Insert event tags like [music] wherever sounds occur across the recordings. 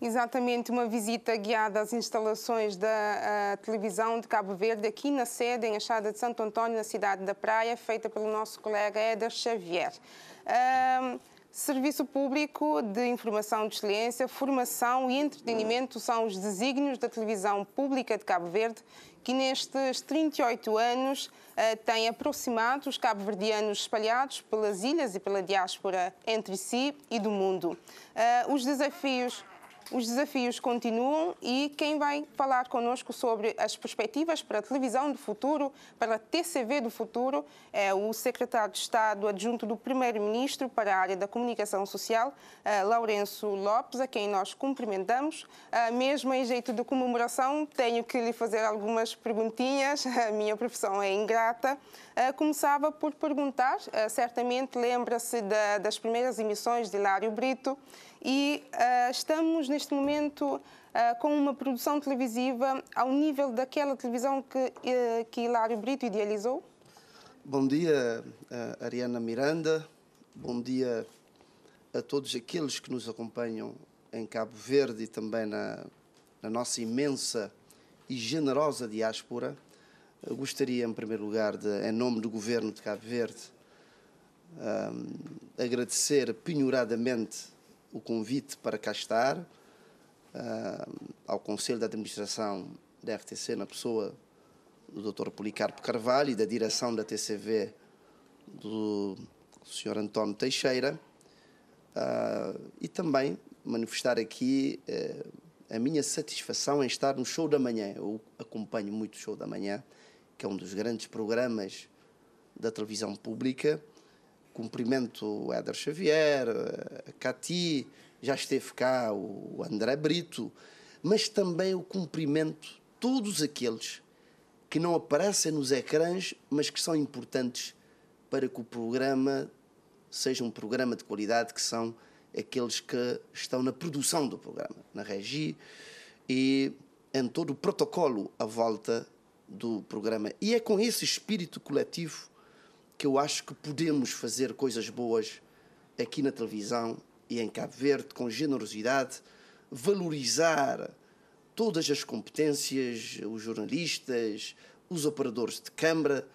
Exatamente, uma visita guiada às instalações da eh, televisão de Cabo Verde, aqui na sede, em Achada de Santo Antônio, na cidade da Praia, feita pelo nosso colega Éder Xavier. Um, Serviço Público de Informação de Excelência, Formação e Entretenimento são os desígnios da televisão pública de Cabo Verde, que nestes 38 anos eh, tem aproximado os cabo-verdianos espalhados pelas ilhas e pela diáspora entre si e do mundo. Eh, os desafios os desafios continuam e quem vai falar conosco sobre as perspectivas para a televisão do futuro, para a TCV do futuro, é o secretário de Estado adjunto do Primeiro-Ministro para a área da comunicação social, é, Lourenço Lopes, a quem nós cumprimentamos. É, mesmo em jeito de comemoração, tenho que lhe fazer algumas perguntinhas. [laughs] A minha profissão é ingrata. É, começava por perguntar, certamente lembra-se das primeiras emissões de Hilário Brito e uh, estamos neste momento uh, com uma produção televisiva ao nível daquela televisão que, uh, que Hilário Brito idealizou? Bom dia, Ariana Miranda. Bom dia a todos aqueles que nos acompanham em Cabo Verde e também na, na nossa imensa e generosa diáspora. Eu gostaria, em primeiro lugar, de, em nome do governo de Cabo Verde, um, agradecer penhoradamente o convite para cá estar uh, ao Conselho de Administração da RTC, na pessoa do Dr. Policarpo Carvalho e da direção da TCV do Sr. António Teixeira, uh, e também manifestar aqui eh, a minha satisfação em estar no Show da Manhã. Eu acompanho muito o Show da Manhã, que é um dos grandes programas da televisão pública cumprimento o Éder Xavier, eh, a Cati, já esteve cá o André Brito, mas também o cumprimento todos aqueles que não aparecem nos ecrãs, mas que são importantes para que o programa seja um programa de qualidade, que são aqueles que estão na produção do programa, na regi e em todo o protocolo à volta do programa. E é com esse espírito coletivo que eu acho que podemos fazer coisas boas aqui na televisão e em Cabo Verde com generosidade, valorizar todas as competências, os jornalistas, os operadores de câmara.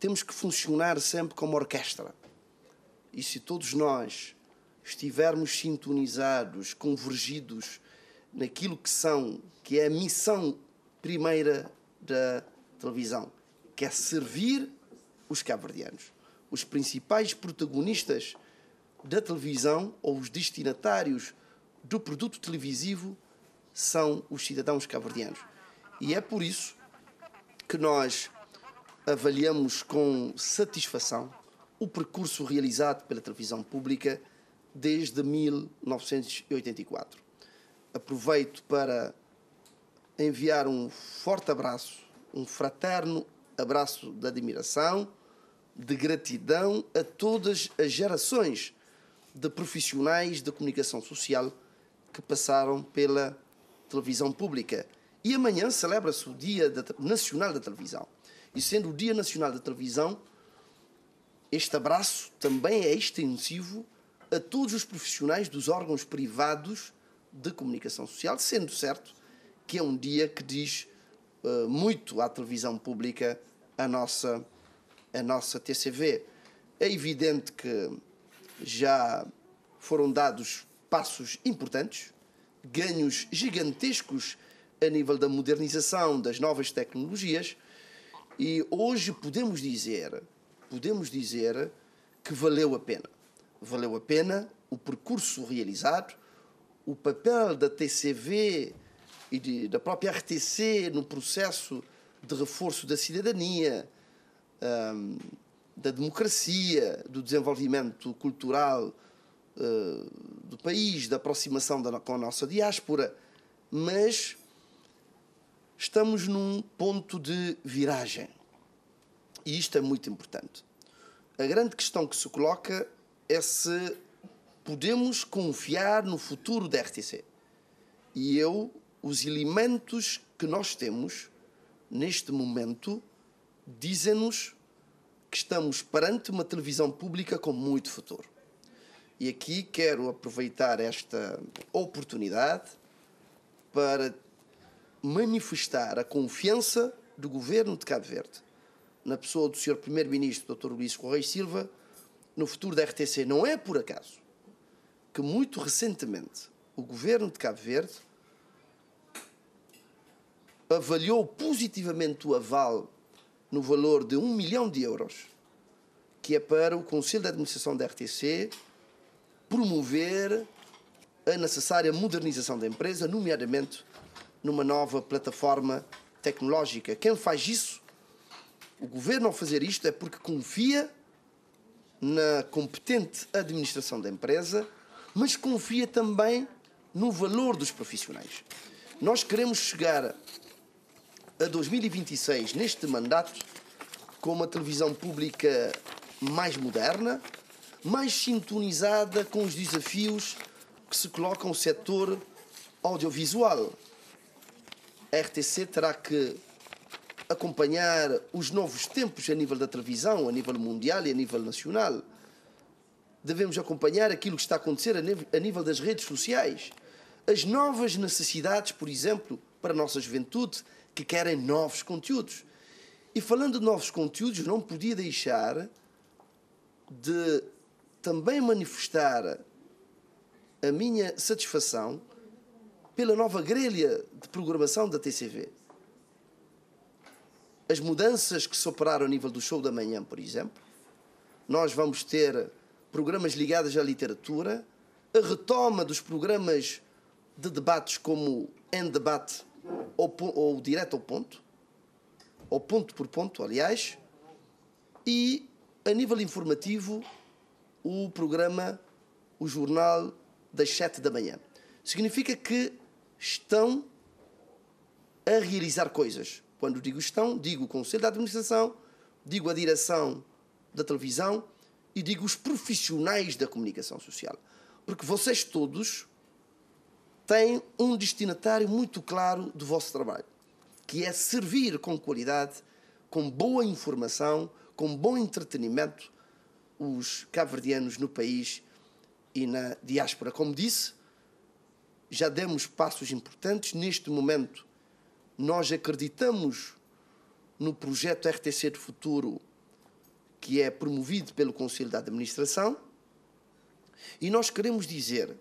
Temos que funcionar sempre como orquestra. E se todos nós estivermos sintonizados, convergidos naquilo que são, que é a missão primeira da televisão, que é servir os cabo-verdianos, os principais protagonistas da televisão ou os destinatários do produto televisivo são os cidadãos cabo-verdianos. E é por isso que nós avaliamos com satisfação o percurso realizado pela televisão pública desde 1984. Aproveito para enviar um forte abraço, um fraterno abraço de admiração, de gratidão a todas as gerações de profissionais de comunicação social que passaram pela televisão pública. E amanhã celebra-se o Dia Nacional da Televisão. E sendo o Dia Nacional da Televisão, este abraço também é extensivo a todos os profissionais dos órgãos privados de comunicação social, sendo certo que é um dia que diz eh, muito à televisão pública a nossa, a nossa TCV. É evidente que já foram dados passos importantes, ganhos gigantescos a nível da modernização das novas tecnologias e hoje podemos dizer, podemos dizer que valeu a pena. Valeu a pena o percurso realizado, o papel da TCV e de, da própria RTC no processo de reforço da cidadania, um, da democracia, do desenvolvimento cultural uh, do país, da aproximação da, com a nossa diáspora, mas estamos num ponto de viragem. E isto é muito importante. A grande questão que se coloca é se podemos confiar no futuro da RTC. E eu os elementos que nós temos neste momento dizem-nos que estamos perante uma televisão pública com muito futuro. E aqui quero aproveitar esta oportunidade para manifestar a confiança do governo de Cabo Verde, na pessoa do Sr. Primeiro-Ministro, Dr. Luís Correia Silva, no futuro da RTC. Não é por acaso que, muito recentemente, o governo de Cabo Verde avaliou positivamente o aval no valor de 1 milhão de euros, que é para o Conselho de Administração da RTC promover a necessária modernização da empresa, nomeadamente numa nova plataforma tecnológica. Quem faz isso, o governo ao fazer isto, é porque confia na competente administração da empresa, mas confia também no valor dos profissionais. Nós queremos chegar a 2026, neste mandato, com uma televisão pública mais moderna, mais sintonizada com os desafios que se colocam o setor audiovisual. A RTC terá que acompanhar os novos tempos a nível da televisão, a nível mundial e a nível nacional. Devemos acompanhar aquilo que está a acontecer a nível das redes sociais. As novas necessidades, por exemplo, para a nossa juventude, que querem novos conteúdos. E falando de novos conteúdos, não podia deixar de também manifestar a minha satisfação pela nova grelha de programação da TCV. As mudanças que se operaram a nível do show da manhã, por exemplo, nós vamos ter programas ligados à literatura, a retoma dos programas de debates como Em Debate ou, ou direto ao ponto, ou ponto por ponto, aliás, e a nível informativo, o programa, o jornal das 7 da manhã. Significa que estão a realizar coisas. Quando digo estão, digo o Conselho da Administração, digo a direção da televisão e digo os profissionais da comunicação social. Porque vocês todos tem um destinatário muito claro do vosso trabalho, que é servir com qualidade, com boa informação, com bom entretenimento os caverdianos no país e na diáspora. Como disse, já demos passos importantes. Neste momento, nós acreditamos no projeto RTC de Futuro, que é promovido pelo Conselho da Administração, e nós queremos dizer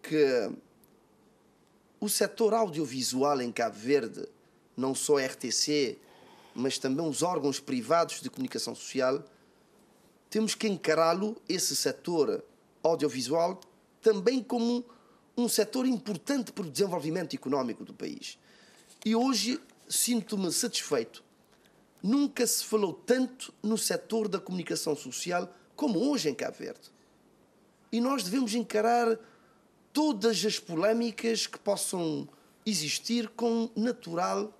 que o setor audiovisual em Cabo Verde, não só a RTC, mas também os órgãos privados de comunicação social, temos que encará-lo, esse setor audiovisual, também como um setor importante para o desenvolvimento económico do país. E hoje sinto-me satisfeito. Nunca se falou tanto no setor da comunicação social como hoje em Cabo Verde. E nós devemos encarar todas as polémicas que possam existir com natural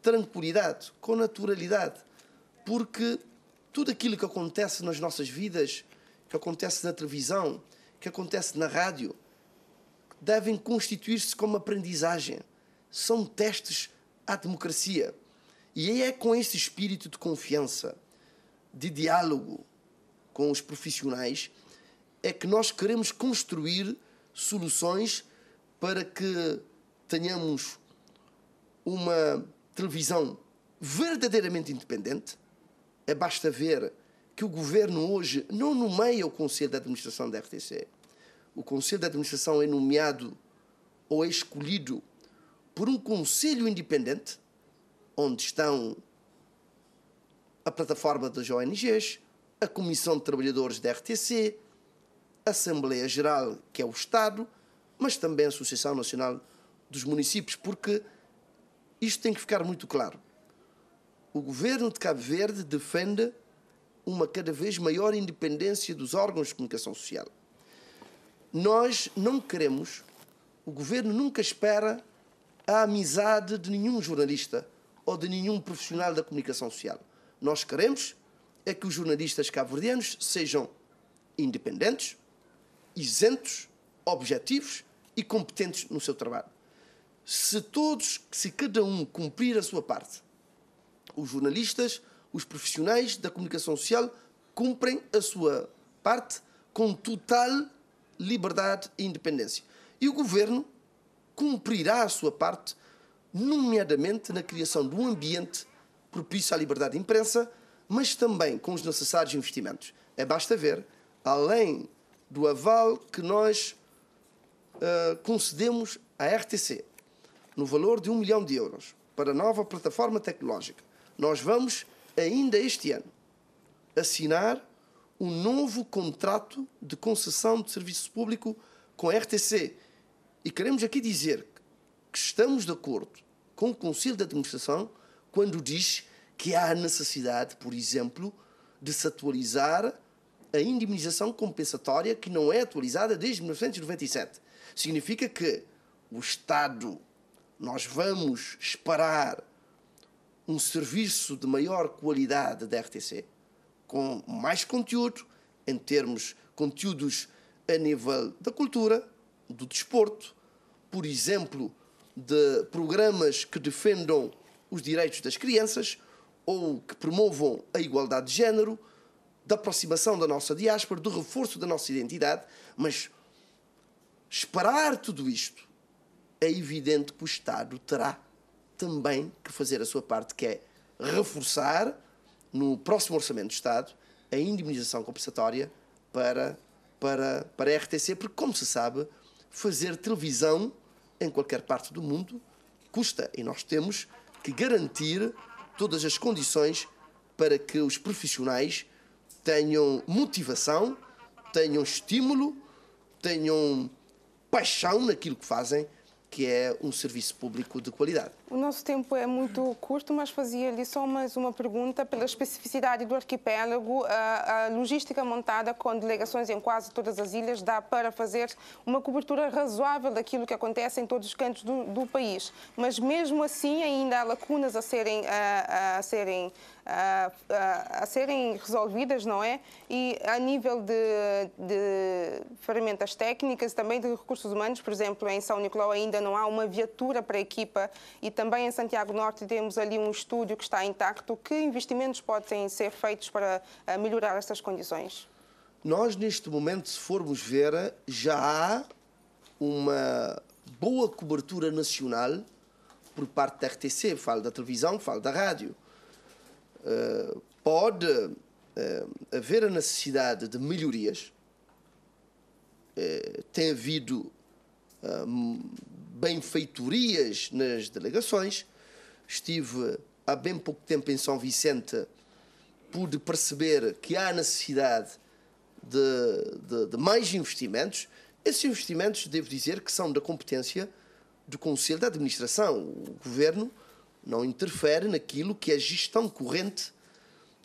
tranquilidade, com naturalidade, porque tudo aquilo que acontece nas nossas vidas, que acontece na televisão, que acontece na rádio, devem constituir-se como aprendizagem. São testes à democracia. E é com esse espírito de confiança, de diálogo com os profissionais, é que nós queremos construir soluções para que tenhamos uma televisão verdadeiramente independente. é Basta ver que o governo hoje não nomeia o Conselho de Administração da RTC. O Conselho de Administração é nomeado ou é escolhido por um conselho independente, onde estão a plataforma das ONGs, a Comissão de Trabalhadores da RTC, Assembleia Geral, que é o Estado, mas também a Associação Nacional dos Municípios, porque isto tem que ficar muito claro. O governo de Cabo Verde defende uma cada vez maior independência dos órgãos de comunicação social. Nós não queremos, o governo nunca espera a amizade de nenhum jornalista ou de nenhum profissional da comunicação social. Nós queremos é que os jornalistas cabo-verdianos sejam independentes, isentos, objetivos e competentes no seu trabalho. Se todos, se cada um cumprir a sua parte, os jornalistas, os profissionais da comunicação social cumprem a sua parte com total liberdade e independência. E o governo cumprirá a sua parte, nomeadamente na criação de um ambiente propício à liberdade de imprensa, mas também com os necessários investimentos. É basta ver, além do aval que nós uh, concedemos à RTC, no valor de um milhão de euros, para a nova plataforma tecnológica. Nós vamos, ainda este ano, assinar um novo contrato de concessão de serviço público com a RTC. E queremos aqui dizer que estamos de acordo com o Conselho de Administração quando diz que há necessidade, por exemplo, de se atualizar a indemnização compensatória que não é atualizada desde 1997. Significa que o Estado, nós vamos esperar um serviço de maior qualidade da RTC, com mais conteúdo, em termos conteúdos a nível da cultura, do desporto, por exemplo, de programas que defendam os direitos das crianças ou que promovam a igualdade de género da aproximação da nossa diáspora, do reforço da nossa identidade, mas esperar tudo isto, é evidente que o Estado terá também que fazer a sua parte, que é reforçar no próximo Orçamento do Estado a indemnização compensatória para, para, para a RTC, porque, como se sabe, fazer televisão em qualquer parte do mundo custa e nós temos que garantir todas as condições para que os profissionais tenham motivação, tenham estímulo, tenham paixão naquilo que fazem que é um serviço público de qualidade. O nosso tempo é muito curto, mas fazia-lhe só mais uma pergunta pela especificidade do arquipélago. A, logística montada com delegações em quase todas as ilhas dá para fazer uma cobertura razoável daquilo que acontece em todos os cantos do, do país. Mas mesmo assim ainda há lacunas a serem, a, a serem a, a, a, serem resolvidas, não é? E a nível de, de ferramentas técnicas, também de recursos humanos, por exemplo, em São Nicolau ainda não há uma viatura para a equipa e também em Santiago Norte temos ali um estúdio que está intacto. Que investimentos podem ser feitos para eh, melhorar estas condições? Nós, neste momento, se formos ver, já há uma boa cobertura nacional por parte da RTC, falo da televisão, falo da rádio. Uh, pode uh, haver a necessidade de melhorias. Uh, tem havido benfeitorias nas delegações. Estive há bem pouco tempo em São Vicente, pude perceber que há necessidade de, de, de mais investimentos. Esses investimentos, devo dizer, que são da competência do Conselho da Administração. O Governo não interfere naquilo que é a gestão corrente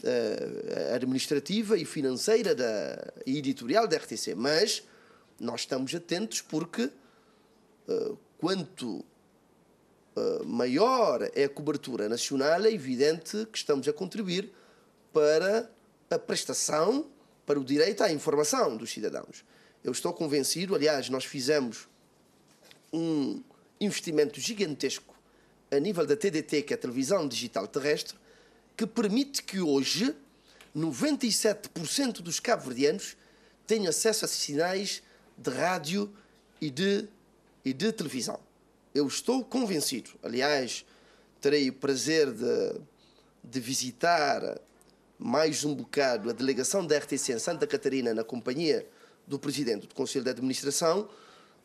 eh, administrativa e financeira da, e editorial da RTC, mas nós estamos atentos porque eh, quanto uh, maior é a cobertura nacional, é evidente que estamos a contribuir para a prestação, para o direito à informação dos cidadãos. Eu estou convencido, aliás, nós fizemos um investimento gigantesco a nível da TDT, que é a televisão digital terrestre, que permite que hoje 97% dos cabo-verdianos tenham acesso a sinais de rádio e de e de televisão. Eu estou convencido, aliás, terei o prazer de, de visitar mais um bocado a delegação da RTC em Santa Catarina, na companhia do presidente do Conselho de Administração.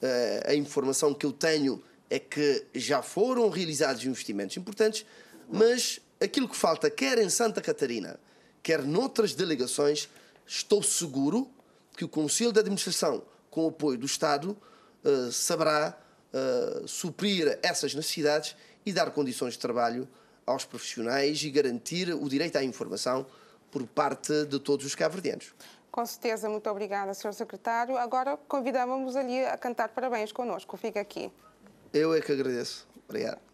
Eh, a informação que eu tenho é que já foram realizados investimentos importantes, mas aquilo que falta, quer em Santa Catarina, quer noutras delegações, estou seguro que o Conselho de Administração, com o apoio do Estado, eh, saberá uh, suprir essas necessidades e dar condições de trabalho aos profissionais e garantir o direito à informação por parte de todos os caverdianos. Com certeza, muito obrigada, Sr. Secretário. Agora convidávamos ali a cantar parabéns connosco. Fica aqui. Eu é que agradeço. Obrigado.